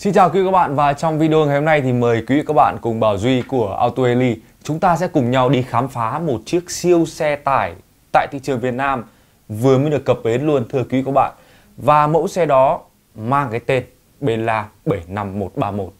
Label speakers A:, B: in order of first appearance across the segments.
A: Xin chào quý các bạn và trong video ngày hôm nay thì mời quý vị các bạn cùng Bảo Duy của Auto chúng ta sẽ cùng nhau đi khám phá một chiếc siêu xe tải tại thị trường Việt Nam vừa mới được cập bến luôn thưa quý các bạn và mẫu xe đó mang cái tên Bella 75131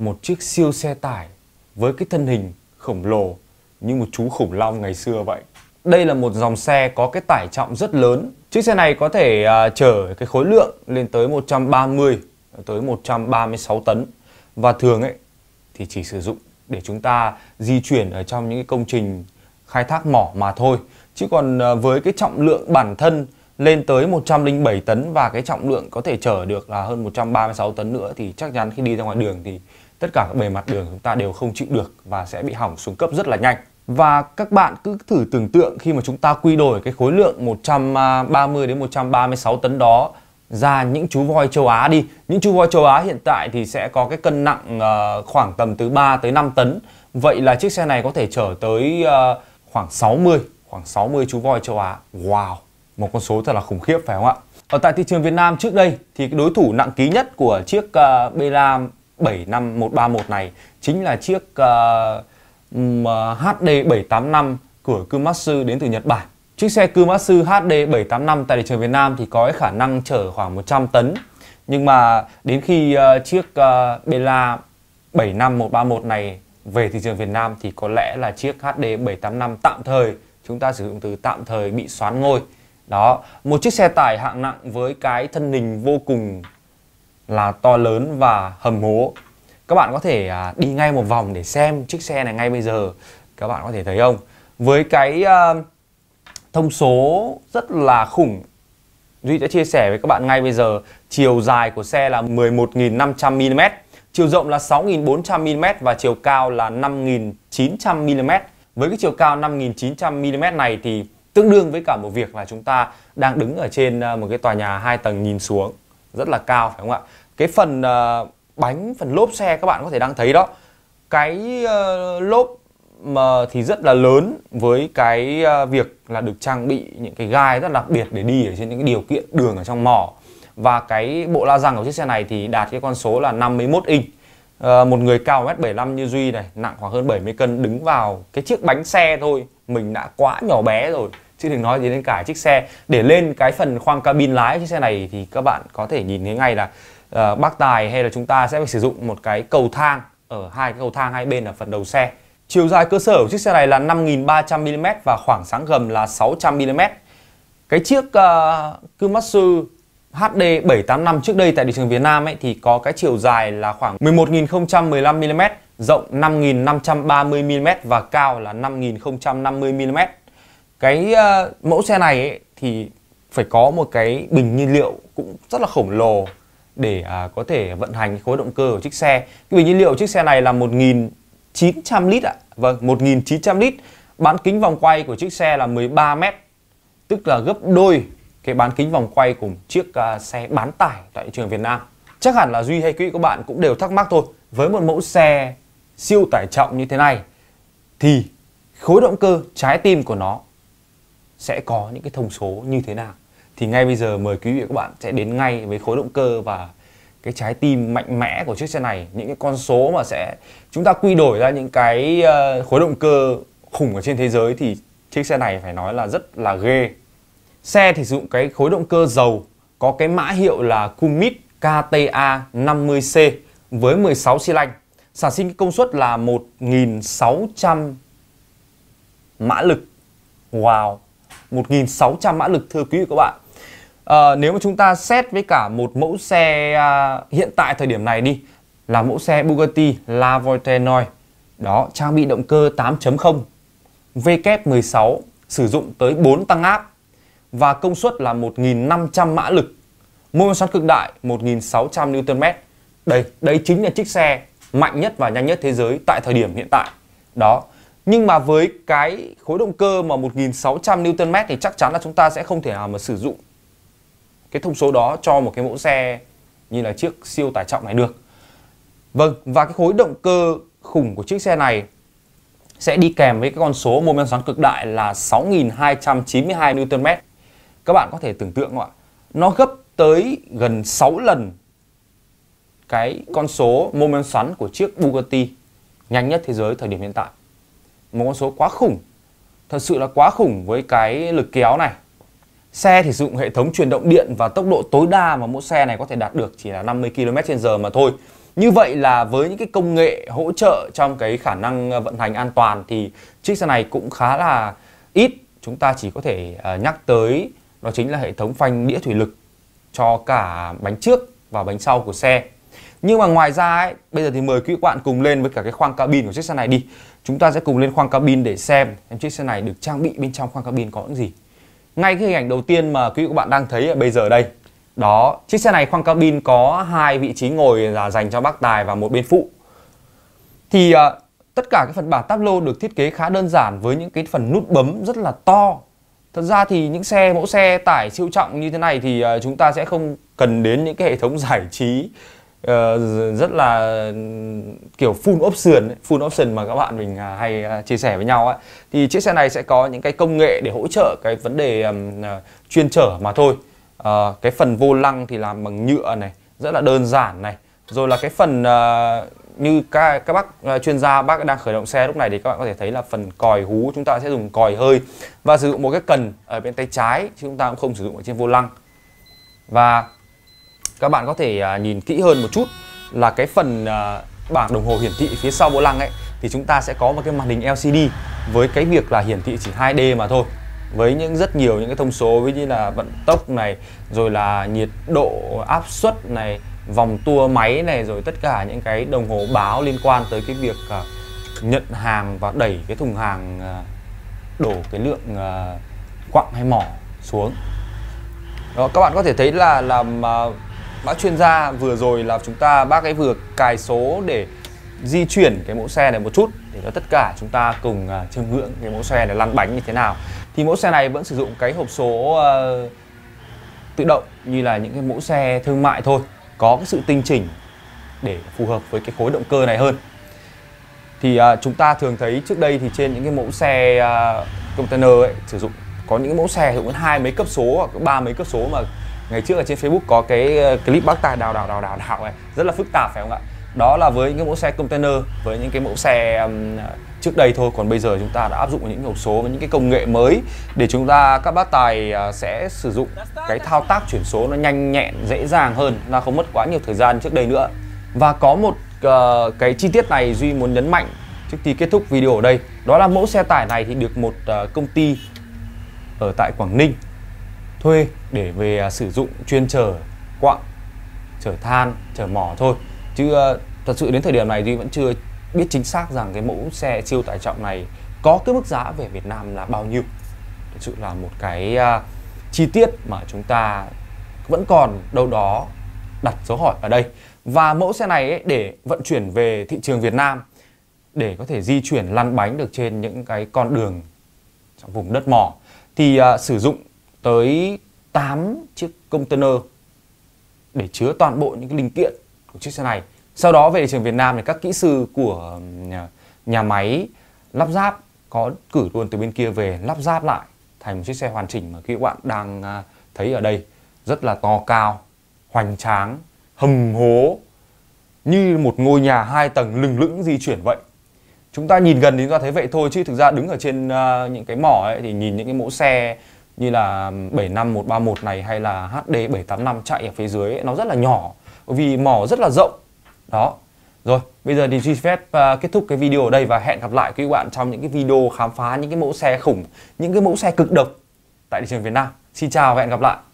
A: một chiếc siêu xe tải với cái thân hình khổng lồ như một chú khủng long ngày xưa vậy. Đây là một dòng xe có cái tải trọng rất lớn. Chiếc xe này có thể uh, chở cái khối lượng lên tới 130 tới 136 tấn và thường ấy thì chỉ sử dụng để chúng ta di chuyển ở trong những cái công trình khai thác mỏ mà thôi. Chứ còn uh, với cái trọng lượng bản thân lên tới 107 tấn và cái trọng lượng có thể chở được là hơn 136 tấn nữa thì chắc chắn khi đi ra ngoài đường thì tất cả các bề mặt đường chúng ta đều không chịu được và sẽ bị hỏng xuống cấp rất là nhanh. Và các bạn cứ thử tưởng tượng khi mà chúng ta quy đổi cái khối lượng 130 đến 136 tấn đó ra những chú voi châu Á đi. Những chú voi châu Á hiện tại thì sẽ có cái cân nặng ờ, khoảng tầm từ 3 tới 5 tấn. Vậy là chiếc xe này có thể chở tới ờ, khoảng 60, khoảng 60 chú voi châu Á. Wow, một con số thật là khủng khiếp phải không ạ? Ở tại thị trường Việt Nam trước đây thì cái đối thủ nặng ký nhất của chiếc uh, 75131 này chính là chiếc uh, ờ, ờ, HD785 của Komatsu đến từ Nhật Bản. Chiếc xe Komatsu HD785 tại thị trường Việt Nam thì có khả năng chở khoảng 100 tấn. Nhưng mà đến khi uh, chiếc uh, Bella 75131 này về thị trường Việt Nam thì có lẽ là chiếc HD785 tạm thời chúng ta sử dụng từ tạm thời bị xoán ngôi. Đó, một chiếc xe tải hạng nặng với cái thân hình vô cùng là to lớn và hầm hố các bạn có thể à, đi ngay một vòng để xem chiếc xe này ngay bây giờ các bạn có thể thấy không với cái à, thông số rất là khủng Duy sẽ chia sẻ với các bạn ngay bây giờ chiều dài của xe là 11.500mm chiều rộng là 6.400mm và chiều cao là 5.900mm với cái chiều cao 5.900mm này thì tương đương với cả một việc là chúng ta đang đứng ở trên à, một cái tòa nhà hai tầng nhìn xuống rất là cao phải không ạ cái phần uh, bánh phần lốp xe các bạn có thể đang thấy đó cái uh, lốp mà thì rất là lớn với cái uh, việc là được trang bị những cái gai rất đặc biệt để đi ở trên những cái điều kiện đường ở trong mỏ và cái bộ la răng của chiếc xe này thì đạt cái con số là 51 inch à, một người cao 1m75 như Duy này nặng khoảng hơn 70 cân đứng vào cái chiếc bánh xe thôi mình đã quá nhỏ bé rồi chứ đừng nói gì đến cả chiếc xe để lên cái phần khoang cabin lái chiếc xe này thì các bạn có thể nhìn thấy ngay là uh, bác tài hay là chúng ta sẽ phải sử dụng một cái cầu thang ở hai cái cầu thang hai bên ở phần đầu xe. Chiều dài cơ sở của chiếc xe này là 5.300mm và khoảng sáng gầm là 600mm. Cái chiếc uh, Komatsu HD785 trước đây tại thị trường Việt Nam ấy thì có cái chiều dài là khoảng 11.015mm, rộng 5.530mm và cao là 5.050mm. Cái uh, mẫu xe này ấy, thì phải có một cái bình nhiên liệu cũng rất là khổng lồ để à, có thể vận hành khối động cơ của chiếc xe. Cái bình nhiên liệu chiếc xe này là 1.900 lít ạ. Vâng, 1.900 lít. Bán kính vòng quay của chiếc xe là 13 mét, tức là gấp đôi cái bán kính vòng quay của chiếc uh, xe bán tải tại thị trường Việt Nam. Chắc hẳn là Duy hay quý các bạn cũng đều thắc mắc thôi. Với một mẫu xe siêu tải trọng như thế này thì khối động cơ trái tim của nó sẽ có những cái thông số như thế nào? thì ngay bây giờ mời quý vị và các bạn sẽ đến ngay với khối động cơ và cái trái tim mạnh mẽ của chiếc xe này những cái con số mà sẽ chúng ta quy đổi ra những cái ờ, khối động cơ khủng ở trên thế giới thì chiếc xe này phải nói là rất là ghê xe thì sử dụng cái khối động cơ dầu có cái mã hiệu là Kumit KTA 50C với 16 xi lanh sản sinh công suất là 1.600 mã lực wow 1.600 mã lực thưa quý vị các bạn à, nếu mà chúng ta xét với cả một mẫu xe à, hiện tại thời điểm này đi là mẫu xe Bugatti La Voltenoi đó trang bị động cơ 8.0 W16 sử dụng tới 4 tăng áp và công suất là 1.500 mã lực mô men xoắn cực đại 1.600 Nm đây đây chính là chiếc xe mạnh nhất và nhanh nhất thế giới tại thời điểm hiện tại đó nhưng mà với cái khối động cơ mà 1.600 Nm thì chắc chắn là chúng ta sẽ không thể nào mà sử dụng cái thông số đó cho một cái mẫu xe như là chiếc siêu tải trọng này được. Vâng, và cái khối động cơ khủng của chiếc xe này sẽ đi kèm với cái con số mô men xoắn cực đại là 6.292 Nm. Các bạn có thể tưởng tượng không ạ? Nó gấp tới gần 6 lần cái con số mô men xoắn của chiếc Bugatti nhanh nhất thế giới thời điểm hiện tại. Một con số quá khủng, thật sự là quá khủng với cái lực kéo này Xe thì sử dụng hệ thống truyền động điện và tốc độ tối đa mà mỗi xe này có thể đạt được chỉ là 50 km/h mà thôi. Như vậy là với những cái công nghệ hỗ trợ trong cái khả năng ờ, vận hành an toàn thì chiếc xe này cũng khá là ít. Chúng ta chỉ có thể ờ, nhắc tới đó chính là hệ thống phanh đĩa thủy lực cho cả bánh trước và bánh sau của xe. Nhưng mà ngoài ra ấy, bây giờ thì mời quý bạn cùng lên với cả cái khoang cabin của chiếc xe này đi. Chúng ta sẽ cùng lên khoang cabin để xem em chiếc xe này được trang bị bên trong khoang cabin có những gì ngay cái hình ảnh đầu tiên mà quý vị các bạn đang thấy bây giờ đây đó chiếc xe này khoang cabin có hai vị trí ngồi là dành cho bác tài và một bên phụ thì uh, tất cả cái phần bản lô được thiết kế khá đơn giản với những cái phần nút bấm rất là to thật ra thì những xe mẫu xe tải siêu trọng như thế này thì uh, chúng ta sẽ không cần đến những cái hệ thống giải trí Ờ, rất là kiểu full option full option mà các bạn mình à, hay à, chia sẻ với nhau ấy. thì chiếc xe này sẽ có những cái công nghệ để hỗ trợ cái vấn đề um, chuyên trở mà thôi uh, cái phần vô lăng thì làm bằng nhựa này rất là đơn giản này rồi là cái phần uh, như các các bác uh, chuyên gia bác đang khởi động xe lúc này thì các bạn có thể thấy là phần còi hú chúng ta sẽ dùng còi hơi và sử dụng một cái cần ở bên tay trái chứ chúng ta cũng không sử dụng ở trên vô lăng và các bạn có thể à, nhìn kỹ hơn một chút là cái phần à, bảng đồng hồ hiển thị phía sau bộ lăng ấy thì chúng ta sẽ có một cái màn hình LCD với cái việc là hiển thị chỉ 2D mà thôi với những rất nhiều những cái thông số ví như là vận tốc này rồi là nhiệt độ áp suất này vòng tua máy này rồi tất cả những cái đồng hồ báo liên quan tới cái việc à, nhận hàng và đẩy cái thùng hàng đổ cái lượng quặng hay mỏ xuống đó, các bạn có thể thấy là làm bác chuyên gia vừa rồi là chúng ta bác ấy vừa cài số để di chuyển cái mẫu xe này một chút để cho tất cả chúng ta cùng uh, chiêm ngưỡng cái mẫu xe này lăn bánh như thế nào thì mẫu xe này vẫn sử dụng cái hộp số uh, tự động như là những cái mẫu xe thương mại thôi có cái sự tinh chỉnh để phù hợp với cái khối động cơ này hơn thì uh, chúng ta thường thấy trước đây thì trên những cái mẫu xe uh, container ấy, sử dụng có những mẫu xe sử dụng hai mấy cấp số hoặc ba mấy cấp số mà ngày trước ở trên facebook có cái ờ, clip bác tài đào đào đào đào đào này rất là phức tạp phải không ạ đó là với những cái mẫu xe container với những cái mẫu xe um, trước đây thôi còn bây giờ chúng ta đã áp dụng những hộp số với những cái công nghệ mới để chúng ta các bác tài uh, sẽ sử dụng cái thao tác chuyển số nó nhanh nhẹn dễ dàng hơn là không mất quá nhiều thời gian trước đây nữa và có một uh, cái chi tiết này duy muốn nhấn mạnh trước khi kết thúc video ở đây đó là mẫu xe tải này thì được một uh, công ty ở tại quảng ninh thuê để về à, sử dụng chuyên chở quặng chở than chở mỏ thôi chứ à, thật sự đến thời điểm này duy vẫn chưa biết chính xác rằng cái mẫu xe siêu tải trọng này có cái mức giá về Việt Nam là bao nhiêu thật sự là một cái uh, chi tiết mà chúng ta vẫn còn đâu đó đặt dấu hỏi ở đây và mẫu xe này ấy, để vận chuyển về thị trường Việt Nam để có thể di chuyển lăn bánh được trên những cái con đường trong vùng đất mỏ thì uh, sử dụng tới 8 chiếc container để chứa toàn bộ những cái linh kiện của chiếc xe này. Sau đó về thị trường Việt Nam thì các kỹ sư của nhà, nhà máy lắp ráp có cử luôn từ bên kia về lắp ráp lại thành một chiếc xe hoàn chỉnh mà các bạn đang à, thấy ở đây rất là to cao, hoành tráng, hầm hố như một ngôi nhà hai tầng lừng lững di chuyển vậy. Chúng ta nhìn gần thì chúng ta thấy vậy thôi chứ thực ra đứng ở trên uh, những cái mỏ ấy thì nhìn những cái mẫu xe như là 75131 này hay là HD 785 chạy ở phía dưới ấy, nó rất là nhỏ bởi vì mỏ rất là rộng đó rồi bây giờ thì duy phép uh, kết thúc cái video ở đây và hẹn gặp lại quý bạn trong những cái video khám phá những cái mẫu xe khủng những cái mẫu xe cực độc tại thị trường Việt Nam xin chào và hẹn gặp lại